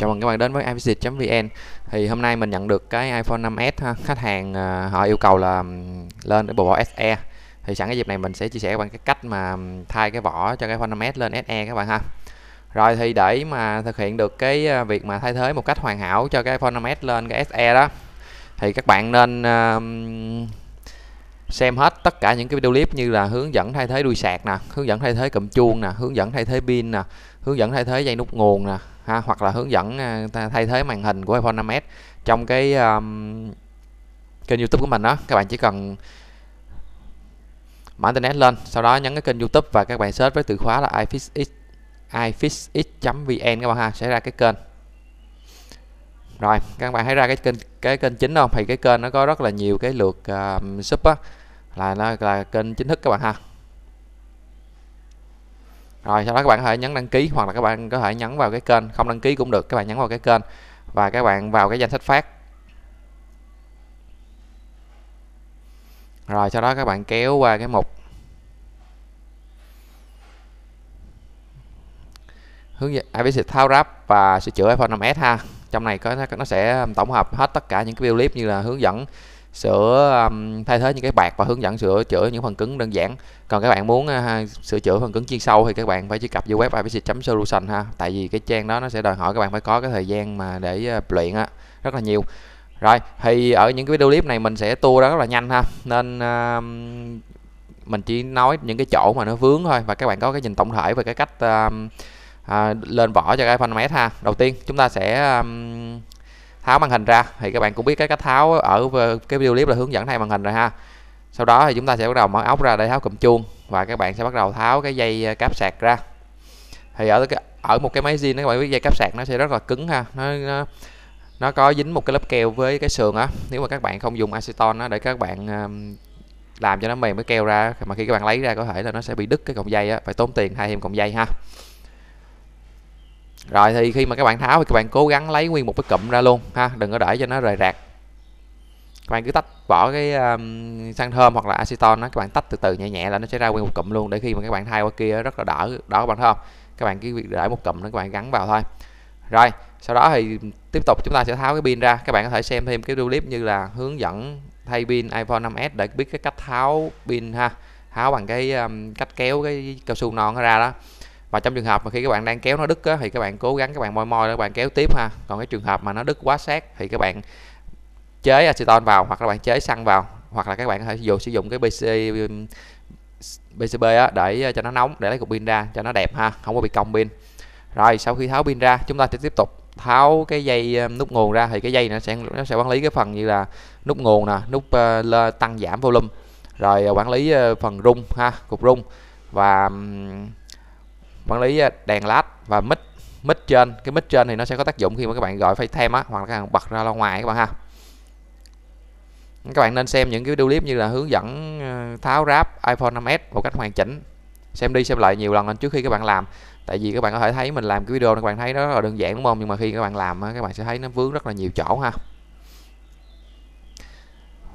Chào mừng các bạn đến với ivisit.vn Thì hôm nay mình nhận được cái iPhone 5s ha. Khách hàng à, họ yêu cầu là lên cái bộ vỏ SE Thì sẵn cái dịp này mình sẽ chia sẻ các bạn cái cách mà thay cái vỏ cho cái iPhone 5s lên SE các bạn ha Rồi thì để mà thực hiện được cái à, việc mà thay thế một cách hoàn hảo cho cái iPhone 5s lên cái SE đó Thì các bạn nên xem hết tất cả những cái video clip như là hướng dẫn thay thế đuôi sạc nè hướng dẫn thay thế cầm chuông nè hướng dẫn thay thế pin nè hướng dẫn thay thế dây nút nguồn nè ha, hoặc là hướng dẫn à, thay thế màn hình của iPhone 5s trong cái um, kênh YouTube của mình đó các bạn chỉ cần mở internet lên sau đó nhấn cái kênh YouTube và các bạn search với từ khóa là iFixit ifixit vn các bạn ha sẽ ra cái kênh rồi các bạn thấy ra cái kênh cái kênh chính không thì cái kênh nó có rất là nhiều cái lượt uh, sub á là nó là kênh chính thức các bạn ha rồi sau đó các bạn có thể nhấn đăng ký hoặc là các bạn có thể nhấn vào cái kênh không đăng ký cũng được các bạn nhấn vào cái kênh và các bạn vào cái danh sách phát rồi sau đó các bạn kéo qua cái mục hướng dẫn ABC thao ráp và sửa chữa iPhone 5s ha trong này có nó sẽ tổng hợp hết tất cả những cái video clip như là hướng dẫn sửa um, thay thế những cái bạc và hướng dẫn sửa chữa những phần cứng đơn giản còn các bạn muốn uh, sửa chữa phần cứng chuyên sâu thì các bạn phải truy cập vô web ipc.solution ha tại vì cái trang đó nó sẽ đòi hỏi các bạn phải có cái thời gian mà để uh, luyện á rất là nhiều rồi thì ở những cái video clip này mình sẽ tua rất là nhanh ha nên uh, mình chỉ nói những cái chỗ mà nó vướng thôi và các bạn có cái nhìn tổng thể về cái cách uh, uh, lên vỏ cho cái iPhone S ha đầu tiên chúng ta sẽ um, tháo màn hình ra thì các bạn cũng biết cái cách tháo ở cái video clip là hướng dẫn thay màn hình rồi ha sau đó thì chúng ta sẽ bắt đầu mở ốc ra để tháo cụm chuông và các bạn sẽ bắt đầu tháo cái dây ờ, cáp sạc ra thì ở cái, ở một cái máy zin các bạn biết dây cáp sạc nó sẽ rất là cứng ha nó, nó nó có dính một cái lớp keo với cái sườn á nếu mà các bạn không dùng acetone á để các bạn làm cho nó mềm mới keo ra mà khi các bạn lấy ra có thể là nó sẽ bị đứt cái cọng dây á phải tốn tiền thay thêm cọng dây ha rồi thì khi mà các bạn tháo thì các bạn cố gắng lấy nguyên một cái cụm ra luôn ha đừng có để cho nó rời rạc các bạn cứ tách bỏ cái um, xăng thơm hoặc là acetone đó các bạn tách từ từ nhẹ nhẹ là nó sẽ ra nguyên một cụm luôn để khi mà các bạn thay qua kia rất là đỡ đó các bạn thấy không các bạn cứ để một cụm nó các bạn gắn vào thôi rồi sau đó thì tiếp tục chúng ta sẽ tháo cái pin ra các bạn có thể xem thêm cái video clip như là hướng dẫn thay pin iPhone 5s để biết cái cách tháo pin ha tháo bằng cái um, cách kéo cái cao su non nó ra đó và trong trường hợp mà khi các bạn đang kéo nó đứt á, thì các bạn cố gắng các bạn moi moi để các bạn kéo tiếp ha còn cái trường hợp mà nó đứt quá sát thì các bạn chế aceton vào hoặc là bạn chế xăng vào hoặc là các bạn có thể dùng sử dụng cái PC um, bcb á, để ờ, cho nó nóng để lấy cục pin ra cho nó đẹp ha không có bị cong pin rồi sau khi tháo pin ra chúng ta sẽ tiếp tục tháo cái dây um, nút nguồn ra thì cái dây nó sẽ nó sẽ quản lý cái phần như là nút nguồn nè nút uh, tăng giảm volume rồi ờ, quản lý phần rung ha cục rung và quản lý đèn led và mic mic trên cái mic trên thì nó sẽ có tác dụng khi mà các bạn gọi FaceTime á hoặc là các bạn bật ra ra ngoài các bạn ha các bạn nên xem những cái video clip như là hướng dẫn tháo ráp iPhone 5s một cách hoàn chỉnh xem đi xem lại nhiều lần trước khi các bạn làm tại vì các bạn có thể thấy mình làm cái video này các bạn thấy nó rất là đơn giản đúng không nhưng mà khi các bạn làm các bạn sẽ thấy nó vướng rất là nhiều chỗ ha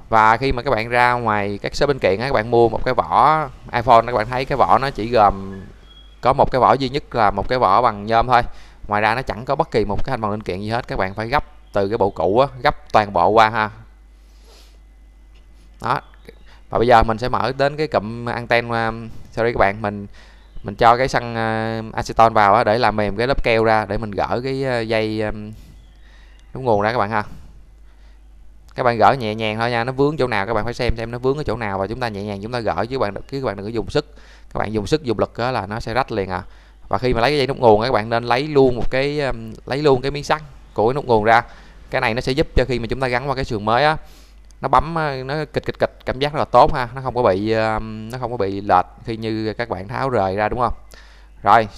và khi mà các bạn ra ngoài các shop bên kiện các bạn mua một cái vỏ iPhone các bạn thấy cái vỏ nó chỉ gồm có một cái vỏ duy nhất là một cái vỏ bằng nhôm thôi ngoài ra nó chẳng có bất kỳ một cái thành phần linh kiện gì hết các bạn phải gấp từ cái bộ cũ á, gấp toàn bộ qua ha đó và bây giờ mình sẽ mở đến cái cụm anten um, sorry các bạn mình mình cho cái xăng uh, acetone vào á, để làm mềm cái lớp keo ra để mình gỡ cái uh, dây ống um, nguồn ra các bạn ha các bạn gỡ nhẹ nhàng thôi nha nó vướng chỗ nào các bạn phải xem xem nó vướng ở chỗ nào và chúng ta nhẹ nhàng chúng ta gỡ chứ bạn chứ các bạn đừng có dùng sức các bạn dùng sức dùng lực đó là nó sẽ rách liền à và khi mà lấy cái dây nút nguồn các bạn nên lấy luôn một cái lấy luôn cái miếng sắt của cái nút nguồn ra cái này nó sẽ giúp cho khi mà chúng ta gắn qua cái sườn mới á nó bấm nó kịch kịch kịch cảm giác rất là tốt ha nó không có bị nó không có bị lệch khi như các bạn tháo rời ra đúng không rồi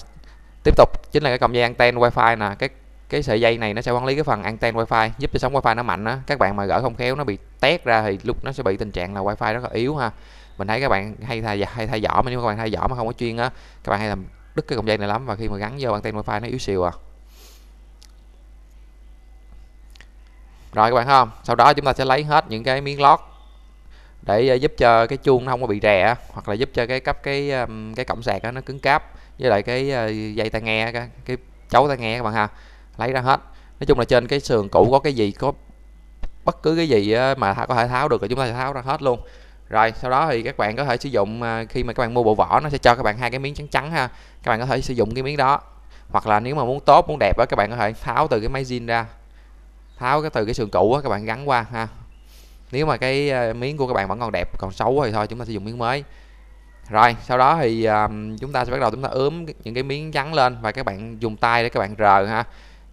tiếp tục chính là cái cổng dây anten wifi nè cái cái sợi dây này nó sẽ quản lý cái phần anten wifi giúp cho sóng wifi nó mạnh á các bạn mà gỡ không khéo nó bị tét ra thì lúc nó sẽ bị tình trạng là wifi rất là yếu ha mình thấy các bạn hay thay hay thay vỏ mà nếu các bạn thay giỏ mà không có chuyên á các bạn hay làm đứt cái cọng dây này lắm và khi mà gắn vô anten wifi nó yếu xìu à rồi các bạn không sau đó chúng ta sẽ lấy hết những cái miếng lót để ờ, giúp cho cái chuông nó không có bị rè hoặc là giúp cho cái cấp cái cái cổng sạc nó cứng cáp với lại cái ờ, dây tai nghe cái chấu tai nghe các bạn ha lấy ra hết nói chung là trên cái sườn cũ có cái gì có bất cứ cái gì mà có thể tháo được thì chúng ta sẽ tháo ra hết luôn rồi sau đó thì các bạn có thể sử dụng à, khi mà các bạn mua bộ vỏ nó sẽ cho các bạn hai cái miếng trắng trắng ha các bạn có thể sử dụng cái miếng đó hoặc là nếu mà muốn tốt muốn đẹp đó các bạn có thể tháo từ cái máy zin ra tháo cái từ cái sườn cũ đó, các bạn gắn qua ha nếu mà cái à, miếng của các bạn vẫn còn đẹp còn xấu thì thôi chúng ta sử dụng miếng mới rồi sau đó thì à, chúng ta sẽ bắt đầu chúng ta ướm những cái miếng trắng lên và các bạn dùng tay để các bạn rờ ha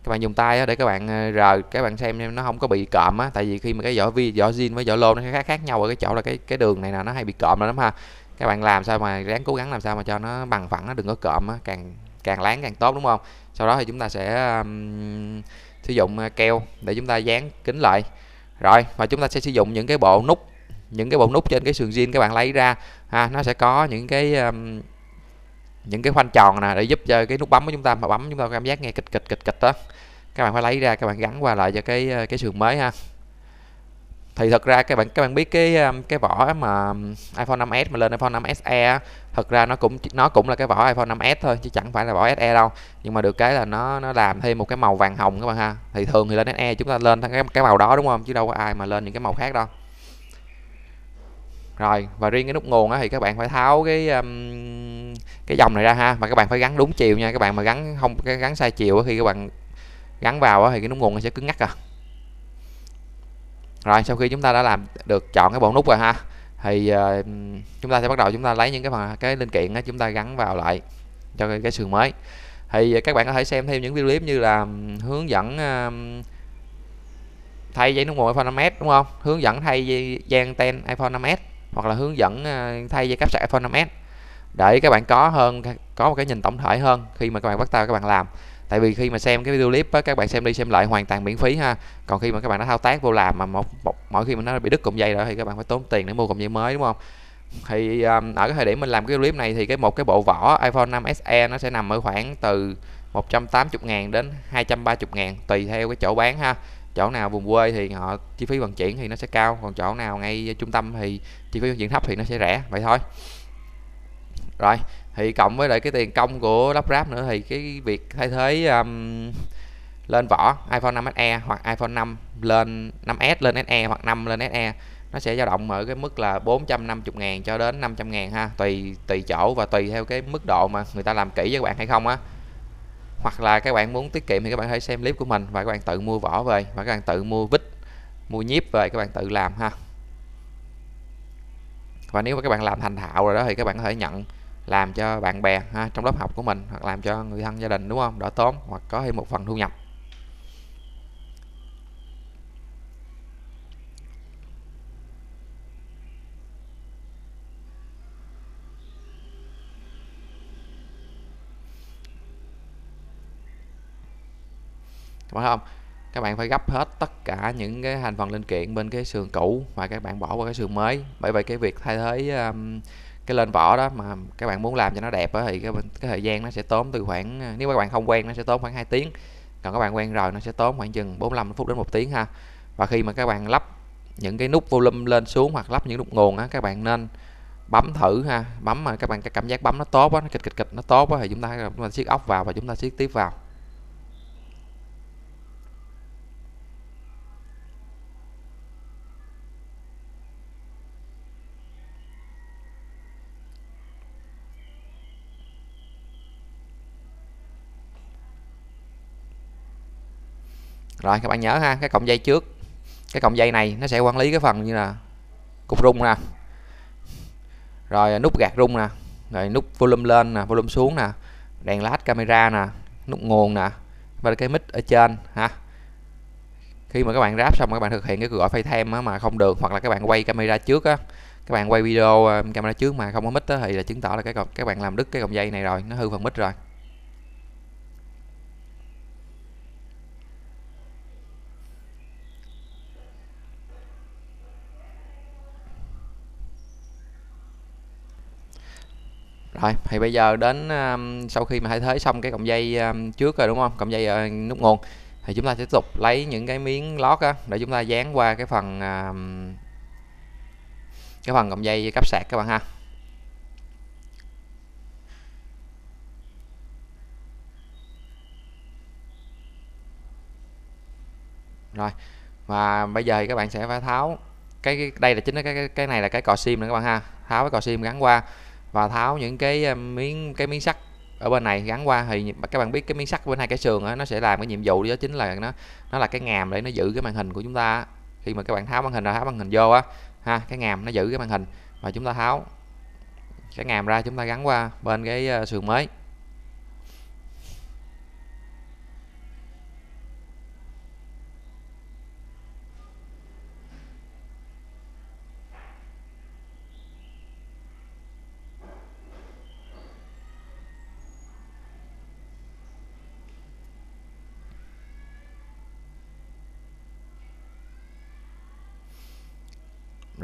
các bạn dùng tay để các bạn ờ, rờ các bạn xem nó không có bị cộm á tại vì khi mà cái vỏ vi vỏ zin với vỏ lô nó khác khác nhau ở cái chỗ là cái cái đường này là nó hay bị cộm lắm ha các bạn làm sao mà ráng cố gắng làm sao mà cho nó bằng phẳng nó đừng có cộm á càng càng láng càng tốt đúng không sau đó thì chúng ta sẽ um, sử dụng ờ, keo để chúng ta dán kính lại rồi và chúng ta sẽ sử dụng những cái bộ nút những cái bộ nút trên cái sườn zin các bạn lấy ra ha nó sẽ có những cái um, những cái khoanh tròn nè để giúp cho cái nút bấm của chúng ta mà bấm chúng ta cảm giác nghe kịch kịch kịch kịch đó các bạn phải lấy ra các bạn gắn qua lại cho cái ờ, cái sườn mới ha thì thật ra các bạn các bạn biết cái cái vỏ mà iPhone 5s mà lên iPhone 5 SE thật ra nó cũng nó cũng là cái vỏ iPhone 5s thôi chứ chẳng phải là vỏ SE đâu nhưng mà được cái là nó nó làm thêm một cái màu vàng hồng các bạn ha thì thường thì lên SE chúng ta lên cái cái màu đó đúng không chứ đâu có ai mà lên những cái màu khác đâu rồi và riêng cái nút nguồn á thì các bạn phải tháo cái um, cái dòng này ra ha mà các bạn phải gắn đúng chiều nha các bạn mà gắn không cái gắn sai chiều thì các bạn gắn vào thì cái nút nguồn nó sẽ cứng ngắt à rồi sau khi chúng ta đã làm được chọn cái bộ nút rồi ha thì uh, chúng ta sẽ bắt đầu chúng ta lấy những cái phần cái linh kiện á chúng ta gắn vào lại cho cái, cái sườn mới thì các bạn có thể xem thêm những video clip như là hướng dẫn uh, thay dây nút nguồn iPhone 5s đúng không hướng dẫn thay dây, dây anten iPhone 5s hoặc là hướng dẫn ờ, thay dây cáp sạc iPhone 5s để các bạn có hơn có một cái nhìn tổng thể hơn khi mà các bạn bắt tay các bạn làm tại vì khi mà xem cái video clip các bạn xem đi xem lại hoàn toàn miễn phí ha còn khi mà các bạn đã thao tác vô làm mà một, một mỗi khi mà nó bị đứt cụm dây rồi thì các bạn phải tốn tiền để mua cụm dây mới đúng không thì ở cái thời điểm mình làm cái clip này thì cái một cái bộ vỏ iPhone 5 SE nó sẽ nằm ở khoảng từ 180 ngàn đến 230 ngàn tùy theo cái chỗ bán ha chỗ nào vùng quê thì họ chi phí vận chuyển thì nó sẽ cao còn chỗ nào ngay trung tâm thì chi phí vận chuyển thấp thì nó sẽ rẻ vậy thôi rồi thì cộng với lại cái tiền công của lắp ráp nữa thì cái việc thay thế um, lên vỏ iPhone 5 SE hoặc iPhone 5 lên 5s lên SE hoặc 5 lên SE nó sẽ dao động ở cái mức là 450 ngàn cho đến 500 ngàn ha tùy tùy chỗ và tùy theo cái mức độ mà người ta làm kỹ với các bạn hay không á hoặc là các bạn muốn tiết kiệm thì các bạn hãy xem clip của mình và các bạn tự mua vỏ về và các bạn tự mua vít mua nhíp về các bạn tự làm ha và nếu mà các bạn làm thành thạo rồi đó thì các bạn có thể nhận làm cho bạn bè ha, trong lớp học của mình hoặc làm cho người thân gia đình đúng không đỡ tốn hoặc có thêm một phần thu nhập phải không các bạn phải gấp hết tất cả những cái thành phần linh kiện bên cái sườn cũ và các bạn bỏ qua cái sườn mới bởi vậy cái việc thay thế um, cái lên vỏ đó mà các bạn muốn làm cho nó đẹp đó, thì cái, cái thời gian nó sẽ tốn từ khoảng à, nếu các bạn không quen nó sẽ tốn khoảng 2 tiếng còn các bạn quen rồi nó sẽ tốn khoảng chừng 45 phút đến một tiếng ha và khi mà các bạn lắp những cái nút volume lên xuống hoặc lắp những nút nguồn á các bạn nên bấm thử ha bấm mà các bạn cái cảm giác bấm nó tốt quá nó kịch kịch kịch nó tốt quá thì chúng ta chúng ta siết ốc vào và chúng ta siết tiếp vào rồi các bạn nhớ ha cái cọng dây trước cái cọng dây này nó sẽ quản lý cái phần như là cục rung nè rồi nút gạt rung nè rồi nút volume lên nè volume xuống nè đèn led camera nè nút nguồn nè và cái mic ở trên ha khi mà các bạn ráp xong các bạn thực hiện cái cuộc gọi FaceTime mà không được hoặc là các bạn quay camera trước á các bạn quay video um, camera trước mà không có mic thì là chứng tỏ là cái các bạn làm đứt cái cọng dây này rồi nó hư phần mic rồi rồi thì bây giờ đến um, sau khi mà thay thế xong cái cọng dây um, trước rồi đúng không cọng dây ở ờ, nút nguồn thì chúng ta tiếp tục lấy những cái miếng lót á để chúng ta dán qua cái phần um, cái phần cọng dây cáp sạc các bạn ha rồi và bây giờ thì các bạn sẽ phải tháo cái đây là chính là cái cái này là cái cò sim nữa các bạn ha tháo cái cò sim gắn qua và tháo những cái miếng cái miếng sắt ở bên này gắn qua thì các bạn biết cái miếng sắt bên hai cái sườn đó, nó sẽ làm cái nhiệm vụ đó chính là nó nó là cái ngàm để nó giữ cái màn hình của chúng ta khi mà các bạn tháo màn hình ra tháo màn hình vô á ha cái ngàm nó giữ cái màn hình và chúng ta tháo cái ngàm ra chúng ta gắn qua bên cái ờ, sườn mới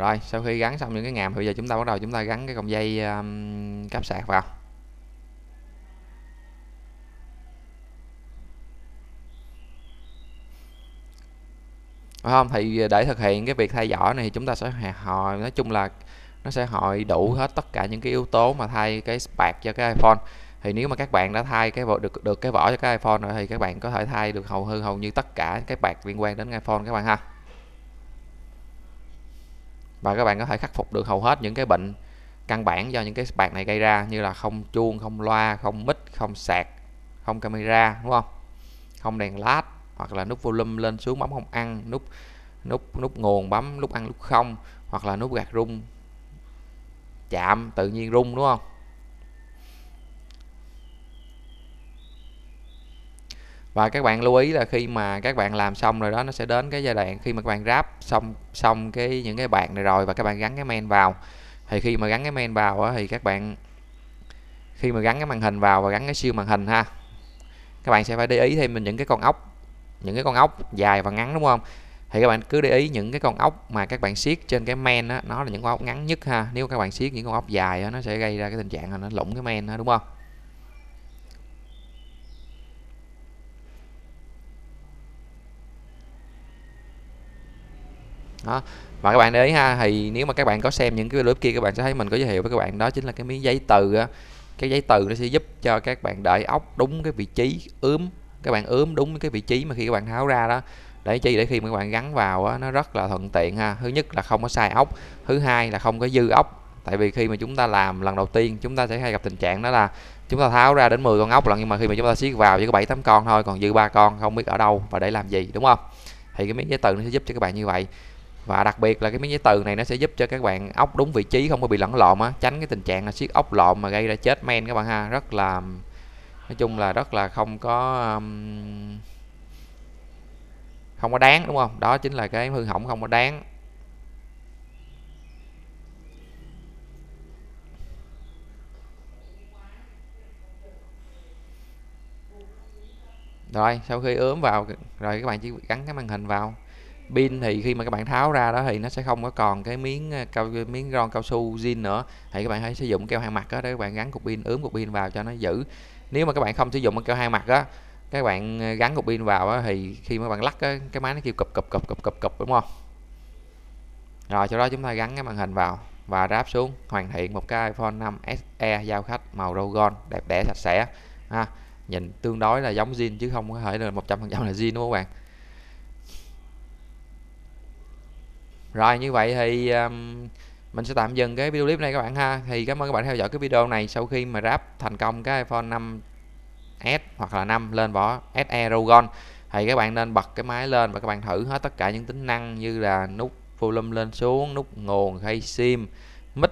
rồi sau khi gắn xong những cái ngàm thì bây giờ chúng ta bắt đầu chúng ta gắn cái cọng dây um, cáp sạc vào Đúng không thì để thực hiện cái việc thay vỏ này thì chúng ta sẽ hồi nói chung là nó sẽ hội đủ hết tất cả những cái yếu tố mà thay cái bạc cho cái iPhone thì nếu mà các bạn đã thay cái vỏ được được cái vỏ cho cái iPhone rồi thì các bạn có thể thay được hầu hư hầu như tất cả cái bạc liên quan đến iPhone các bạn ha và các bạn có thể khắc phục được hầu hết những cái bệnh căn bản do những cái bạc này gây ra như là không chuông không loa không mic không sạc không camera đúng không không đèn lát hoặc là nút volume lên xuống bấm không ăn nút nút nút nguồn bấm lúc ăn lúc không hoặc là nút gạt rung chạm tự nhiên rung đúng không và các bạn lưu ý là khi mà các bạn làm xong rồi đó nó sẽ đến cái giai đoạn khi mà các bạn ráp xong xong cái những cái bạn này rồi và các bạn gắn cái men vào thì khi mà gắn cái men vào á, thì các bạn khi mà gắn cái màn hình vào và gắn cái siêu màn hình ha các bạn sẽ phải để ý thêm những cái con ốc những cái con ốc dài và ngắn đúng không thì các bạn cứ để ý những cái con ốc mà các bạn siết trên cái men đó, nó là những con ốc ngắn nhất ha nếu các bạn siết những con ốc dài đó, nó sẽ gây ra cái tình trạng là nó lủng cái men đó đúng không đó và các bạn để ý ha thì nếu mà các bạn có xem những cái clip kia các bạn sẽ thấy mình có giới thiệu với các bạn đó chính là cái miếng giấy từ á cái giấy từ nó sẽ giúp cho các bạn đợi ốc đúng cái vị trí ướm các bạn ướm đúng cái vị trí mà khi các bạn tháo ra đó để chi để khi mà các bạn gắn vào á, nó rất là thuận tiện ha thứ nhất là không có sai ốc thứ hai là không có dư ốc tại vì khi mà chúng ta làm lần đầu tiên chúng ta sẽ hay gặp tình trạng đó là chúng ta tháo ra đến 10 con ốc lận nhưng mà khi mà chúng ta siết vào chỉ có bảy tám con thôi còn dư ba con không biết ở đâu và để làm gì đúng không thì cái miếng giấy tờ nó sẽ giúp cho các bạn như vậy và đặc biệt là cái miếng giấy từ này nó sẽ giúp cho các bạn ốc đúng vị trí không có bị lẫn lộn á tránh cái tình trạng là siết ốc lộn mà gây ra chết men các bạn ha rất là nói chung là rất là không có um, không có đáng đúng không đó chính là cái hư hỏng không có đáng rồi sau khi ướm vào rồi các bạn chỉ gắn cái màn hình vào pin thì khi mà các bạn tháo ra đó thì nó sẽ không có còn cái miếng ờ, cao miếng ron cao su zin nữa thì các bạn hãy sử dụng keo hai mặt đó để các bạn gắn cục pin ướm cục pin vào cho nó giữ nếu mà các bạn không sử dụng keo hai mặt đó các bạn ờ, gắn cục pin vào đó, thì khi mà bạn lắc đó, cái máy nó kêu cụp cụp cụp cụp cụp cụp đúng không rồi sau đó chúng ta gắn cái màn hình vào và ráp xuống hoàn thiện một cái iPhone 5 SE giao khách màu râu gold đẹp đẽ sạch sẽ ha nhìn tương đối là giống zin chứ không có thể là 100% là zin đúng không các bạn rồi như vậy thì um, mình sẽ tạm dừng cái video clip này các bạn ha thì cảm ơn các bạn theo dõi cái video này sau khi mà ráp thành công cái iPhone 5 S hoặc là 5 lên vỏ SE Rogon thì các bạn nên bật cái máy lên và các bạn thử hết tất cả những tính năng như là nút volume lên xuống nút nguồn hay sim mic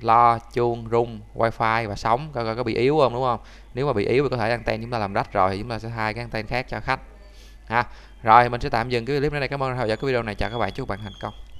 lo chuông rung wifi và sóng coi coi có bị yếu không đúng không nếu mà bị yếu thì có thể anten chúng ta làm rách rồi thì chúng ta sẽ thay cái anten khác cho khách ha rồi mình sẽ tạm dừng cái clip này cảm ơn theo dõi cái video này chào các bạn chúc các bạn thành công